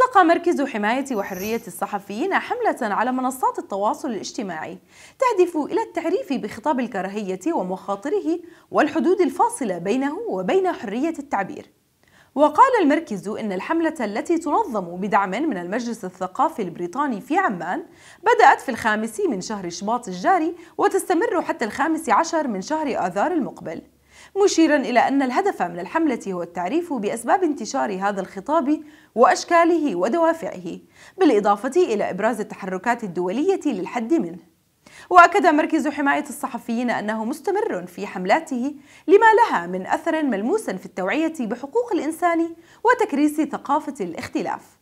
أطلق مركز حماية وحرية الصحفيين حملة على منصات التواصل الاجتماعي تهدف إلى التعريف بخطاب الكراهية ومخاطره والحدود الفاصلة بينه وبين حرية التعبير وقال المركز إن الحملة التي تنظم بدعم من المجلس الثقافي البريطاني في عمان بدأت في الخامس من شهر شباط الجاري وتستمر حتى الخامس عشر من شهر آذار المقبل مشيرا إلى أن الهدف من الحملة هو التعريف بأسباب انتشار هذا الخطاب وأشكاله ودوافعه بالإضافة إلى إبراز التحركات الدولية للحد منه وأكد مركز حماية الصحفيين أنه مستمر في حملاته لما لها من أثر ملموس في التوعية بحقوق الإنسان وتكريس ثقافة الاختلاف